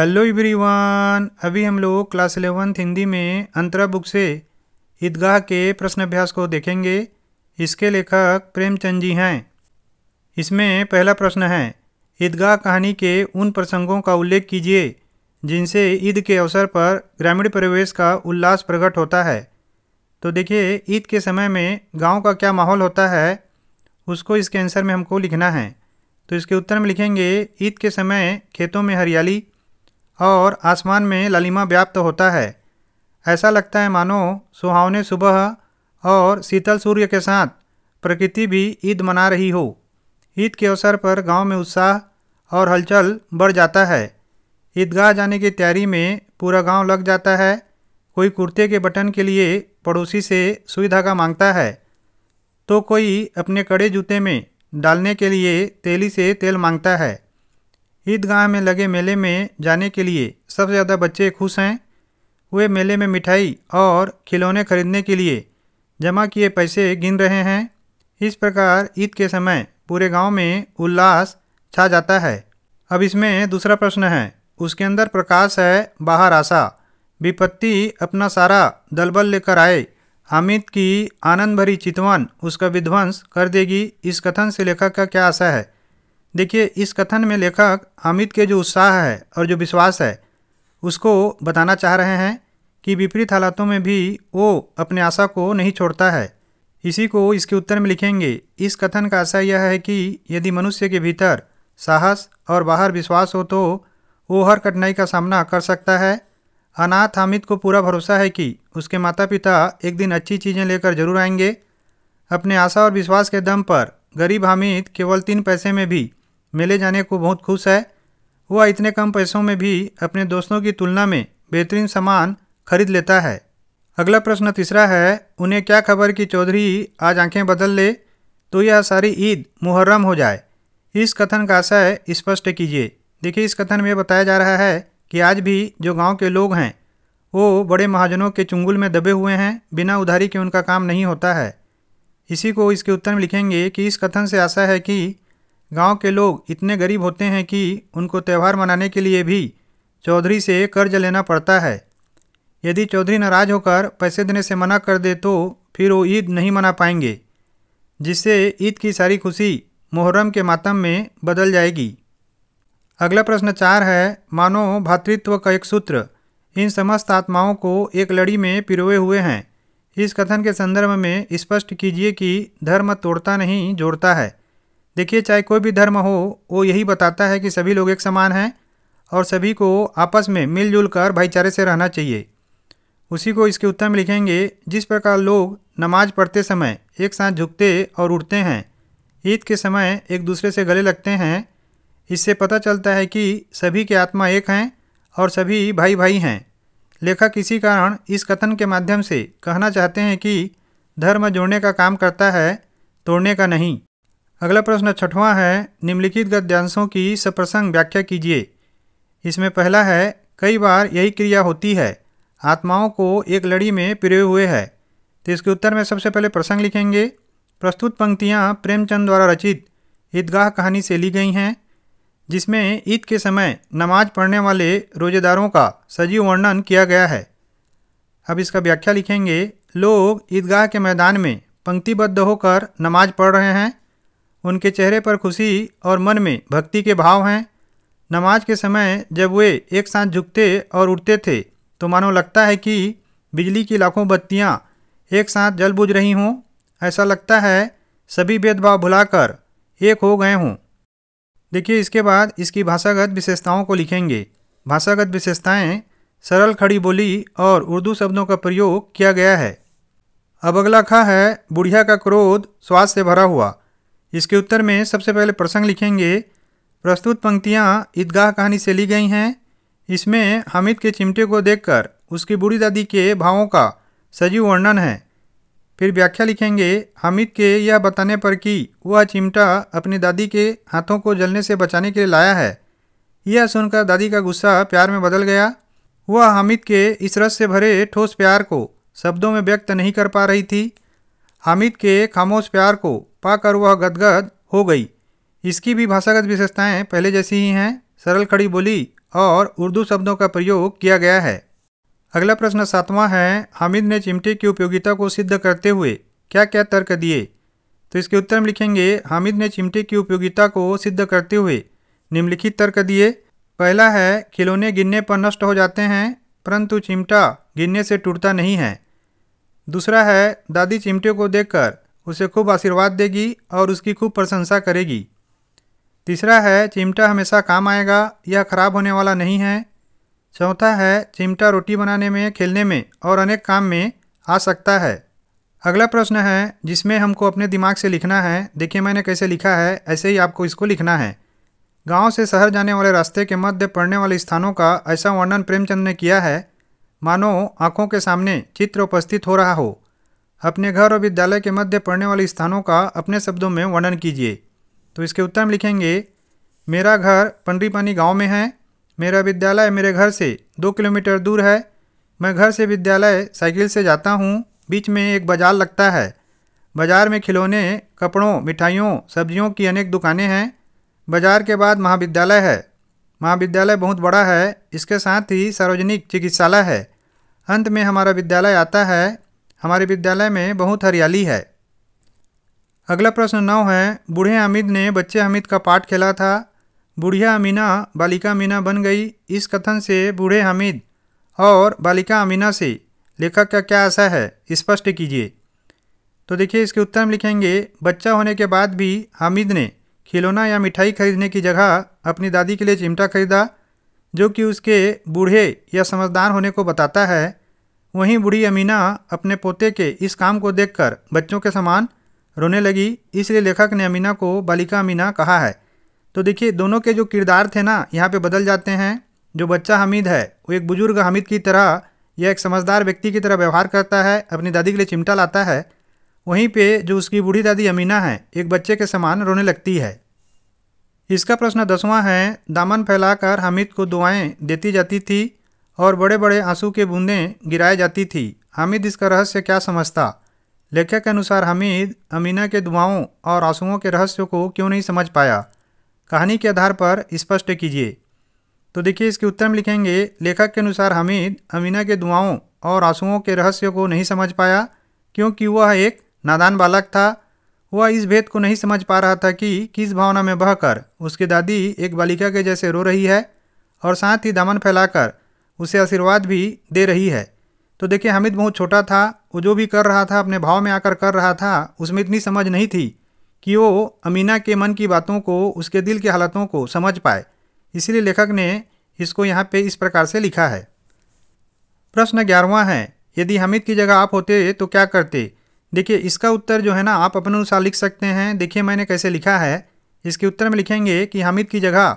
hello everyone अभी हम लोग क्लास इलेवंथ हिंदी में अंतरा बुक से ईदगाह के प्रश्न अभ्यास को देखेंगे इसके लेखक प्रेमचंद जी हैं इसमें पहला प्रश्न है ईदगाह कहानी के उन प्रसंगों का उल्लेख कीजिए जिनसे ईद के अवसर पर ग्रामीण परिवेश का उल्लास प्रकट होता है तो देखिए ईद के समय में गांव का क्या माहौल होता है उसको इसके आंसर में हमको लिखना है तो इसके उत्तर में लिखेंगे ईद के समय खेतों में हरियाली और आसमान में ललिमा व्याप्त होता है ऐसा लगता है मानो सुहावने सुबह और शीतल सूर्य के साथ प्रकृति भी ईद मना रही हो ईद के अवसर पर गांव में उत्साह और हलचल बढ़ जाता है ईदगाह जाने की तैयारी में पूरा गांव लग जाता है कोई कुर्ते के बटन के लिए पड़ोसी से सुई धागा मांगता है तो कोई अपने कड़े जूते में डालने के लिए तेली से तेल मांगता है ईदगाह में लगे मेले में जाने के लिए सबसे ज़्यादा बच्चे खुश हैं वे मेले में मिठाई और खिलौने खरीदने के लिए जमा किए पैसे गिन रहे हैं इस प्रकार ईद के समय पूरे गांव में उल्लास छा जाता है अब इसमें दूसरा प्रश्न है उसके अंदर प्रकाश है बाहर आशा विपत्ति अपना सारा दलबल लेकर आए हामिद की आनंद भरी चितवन उसका विध्वंस कर देगी इस कथन से लेखक का क्या आशा है देखिए इस कथन में लेखक अमित के जो उत्साह है और जो विश्वास है उसको बताना चाह रहे हैं कि विपरीत हालातों में भी वो अपने आशा को नहीं छोड़ता है इसी को इसके उत्तर में लिखेंगे इस कथन का आशा यह है कि यदि मनुष्य के भीतर साहस और बाहर विश्वास हो तो वो हर कठिनाई का सामना कर सकता है अनाथ हामिद को पूरा भरोसा है कि उसके माता पिता एक दिन अच्छी चीज़ें लेकर जरूर आएंगे अपने आशा और विश्वास के दम पर गरीब हामिद केवल तीन पैसे में भी मेले जाने को बहुत खुश है वह इतने कम पैसों में भी अपने दोस्तों की तुलना में बेहतरीन सामान खरीद लेता है अगला प्रश्न तीसरा है उन्हें क्या खबर कि चौधरी आज आंखें बदल ले तो यह सारी ईद मुहर्रम हो जाए इस कथन का आशय स्पष्ट कीजिए देखिए इस कथन में बताया जा रहा है कि आज भी जो गांव के लोग हैं वो बड़े महाजनों के चुंगुल में दबे हुए हैं बिना उधारी के उनका काम नहीं होता है इसी को इसके उत्तर में लिखेंगे कि इस कथन से आशा है कि गांव के लोग इतने गरीब होते हैं कि उनको त्यौहार मनाने के लिए भी चौधरी से कर्ज लेना पड़ता है यदि चौधरी नाराज़ होकर पैसे देने से मना कर दे तो फिर वो ईद नहीं मना पाएंगे जिससे ईद की सारी खुशी मुहर्रम के मातम में बदल जाएगी अगला प्रश्न चार है मानो भातृत्व का एक सूत्र इन समस्त आत्माओं को एक लड़ी में पिरोए हुए हैं इस कथन के संदर्भ में स्पष्ट कीजिए कि धर्म तोड़ता नहीं जोड़ता है देखिए चाहे कोई भी धर्म हो वो यही बताता है कि सभी लोग एक समान हैं और सभी को आपस में मिलजुल कर भाईचारे से रहना चाहिए उसी को इसके उत्तर में लिखेंगे जिस प्रकार लोग नमाज पढ़ते समय एक साथ झुकते और उठते हैं ईद के समय एक दूसरे से गले लगते हैं इससे पता चलता है कि सभी के आत्मा एक हैं और सभी भाई भाई हैं लेखक इसी कारण इस कथन के माध्यम से कहना चाहते हैं कि धर्म जोड़ने का काम करता है तोड़ने का नहीं अगला प्रश्न छठवां है निम्नलिखित गद्यांशों की सप्रसंग व्याख्या कीजिए इसमें पहला है कई बार यही क्रिया होती है आत्माओं को एक लड़ी में पिरोए हुए है तो इसके उत्तर में सबसे पहले प्रसंग लिखेंगे प्रस्तुत पंक्तियाँ प्रेमचंद द्वारा रचित ईदगाह कहानी से ली गई हैं जिसमें ईद के समय नमाज पढ़ने वाले रोजेदारों का सजीव वर्णन किया गया है अब इसका व्याख्या लिखेंगे लोग ईदगाह के मैदान में पंक्तिबद्ध होकर नमाज पढ़ रहे हैं उनके चेहरे पर खुशी और मन में भक्ति के भाव हैं नमाज के समय जब वे एक साथ झुकते और उठते थे तो मानो लगता है कि बिजली की लाखों बत्तियाँ एक साथ जल बुझ रही हों ऐसा लगता है सभी भेदभाव भुलाकर एक हो गए हों देखिए इसके बाद इसकी भाषागत विशेषताओं को लिखेंगे भाषागत विशेषताएं सरल खड़ी बोली और उर्दू शब्दों का प्रयोग किया गया है अब अगला खा है बुढ़िया का क्रोध स्वाद से भरा हुआ इसके उत्तर में सबसे पहले प्रसंग लिखेंगे प्रस्तुत पंक्तियाँ ईदगाह कहानी से ली गई हैं इसमें हामिद के चिमटे को देखकर उसकी बूढ़ी दादी के भावों का सजीव वर्णन है फिर व्याख्या लिखेंगे हामिद के यह बताने पर कि वह चिमटा अपनी दादी के हाथों को जलने से बचाने के लिए लाया है यह सुनकर दादी का गुस्सा प्यार में बदल गया वह हामिद के इस रस से भरे ठोस प्यार को शब्दों में व्यक्त नहीं कर पा रही थी हामिद के खामोश प्यार को पाकर वह गदगद हो गई इसकी भी भाषागत विशेषताएं पहले जैसी ही हैं सरल खड़ी बोली और उर्दू शब्दों का प्रयोग किया गया है अगला प्रश्न सातवां है हामिद ने चिमटे की उपयोगिता को सिद्ध करते हुए क्या क्या तर्क दिए तो इसके उत्तर में लिखेंगे हामिद ने चिमटे की उपयोगिता को सिद्ध करते हुए निम्नलिखित तर्क दिए पहला है खिलौने गिनने पर नष्ट हो जाते हैं परंतु चिमटा गिनने से टूटता नहीं है दूसरा है दादी चिमटे को देखकर उसे खूब आशीर्वाद देगी और उसकी खूब प्रशंसा करेगी तीसरा है चिमटा हमेशा काम आएगा यह खराब होने वाला नहीं है चौथा है चिमटा रोटी बनाने में खेलने में और अनेक काम में आ सकता है अगला प्रश्न है जिसमें हमको अपने दिमाग से लिखना है देखिए मैंने कैसे लिखा है ऐसे ही आपको इसको लिखना है गांव से शहर जाने वाले रास्ते के मध्य पड़ने वाले स्थानों का ऐसा वर्णन प्रेमचंद ने किया है मानो आंखों के सामने चित्र उपस्थित हो रहा हो अपने घर और विद्यालय के मध्य पड़ने वाले स्थानों का अपने शब्दों में वर्णन कीजिए तो इसके उत्तर में लिखेंगे मेरा घर पंडरीपानी गांव में है मेरा विद्यालय मेरे घर से दो किलोमीटर दूर है मैं घर से विद्यालय साइकिल से जाता हूँ बीच में एक बाज़ार लगता है बाज़ार में खिलौने कपड़ों मिठाइयों सब्जियों की अनेक दुकानें हैं बाज़ार के बाद महाविद्यालय है महाविद्यालय बहुत बड़ा है इसके साथ ही सार्वजनिक चिकित्सालय है अंत में हमारा विद्यालय आता है हमारे विद्यालय में बहुत हरियाली है अगला प्रश्न नौ है बूढ़े हामिद ने बच्चे हामिद का पाठ खेला था बूढ़िया अमीना बालिका अमीना बन गई इस कथन से बूढ़े हामिद और बालिका अमीना से लेखक का क्या आशा है स्पष्ट कीजिए तो देखिए इसके उत्तर हम लिखेंगे बच्चा होने के बाद भी हामिद ने खिलौना या मिठाई खरीदने की जगह अपनी दादी के लिए चिमटा खरीदा जो कि उसके बूढ़े या समझदार होने को बताता है वहीं बूढ़ी अमीना अपने पोते के इस काम को देखकर बच्चों के समान रोने लगी इसलिए लेखक ने अमीना को बालिका अमीना कहा है तो देखिए दोनों के जो किरदार थे ना यहाँ पे बदल जाते हैं जो बच्चा हमीद है वो एक बुजुर्ग हमीद की तरह या एक समझदार व्यक्ति की तरह व्यवहार करता है अपनी दादी के लिए चिमटा लाता है वहीं पे जो उसकी बूढ़ी दादी अमीना है एक बच्चे के समान रोने लगती है इसका प्रश्न दसवां है दामन फैलाकर हमीद को दुआएं देती जाती थी और बड़े बड़े आंसू के बूंदे गिराई जाती थी हामिद इसका रहस्य क्या समझता लेखक के अनुसार हामिद अमीना के दुआओं और आंसुओं के रहस्यों को क्यों नहीं समझ पाया कहानी के आधार पर स्पष्ट कीजिए तो देखिए इसके उत्तर में लिखेंगे लेखक के अनुसार हामिद अमीना के दुआओं और आंसुओं के रहस्य को नहीं समझ पाया क्योंकि वह एक नादान बालक था वह इस भेद को नहीं समझ पा रहा था कि किस भावना में बहकर उसकी दादी एक बालिका के जैसे रो रही है और साथ ही दामन फैलाकर उसे आशीर्वाद भी दे रही है तो देखिए हामिद बहुत छोटा था वो जो भी कर रहा था अपने भाव में आकर कर रहा था उसमें इतनी समझ नहीं थी कि वो अमीना के मन की बातों को उसके दिल की हालतों को समझ पाए इसलिए लेखक ने इसको यहाँ पे इस प्रकार से लिखा है प्रश्न ग्यारहवा है यदि हमिद की जगह आप होते तो क्या करते देखिए इसका उत्तर जो है ना आप अपने अनुसार लिख सकते हैं देखिए मैंने कैसे लिखा है इसके उत्तर में लिखेंगे कि हमिद की जगह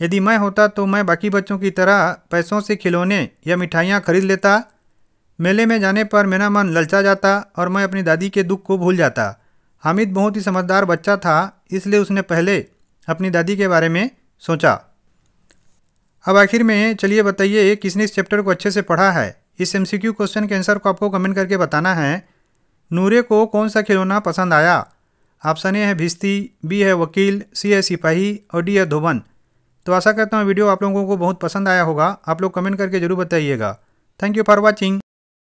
यदि मैं होता तो मैं बाकी बच्चों की तरह पैसों से खिलौने या मिठाइयाँ खरीद लेता मेले में जाने पर मेरा मन ललचा जाता और मैं अपनी दादी के दुख को भूल जाता हामिद बहुत ही समझदार बच्चा था इसलिए उसने पहले अपनी दादी के बारे में सोचा अब आखिर में चलिए बताइए किसने इस चैप्टर को अच्छे से पढ़ा है इस एम क्वेश्चन के आंसर को आपको कमेंट करके बताना है नूरे को कौन सा खिलौना पसंद आया ऑप्शन ए है भिस्ती बी है वकील सी है सिपाही और डी है धोबन तो आशा करता हूँ वीडियो आप लोगों को बहुत पसंद आया होगा आप लोग कमेंट करके ज़रूर बताइएगा थैंक यू फॉर वॉचिंग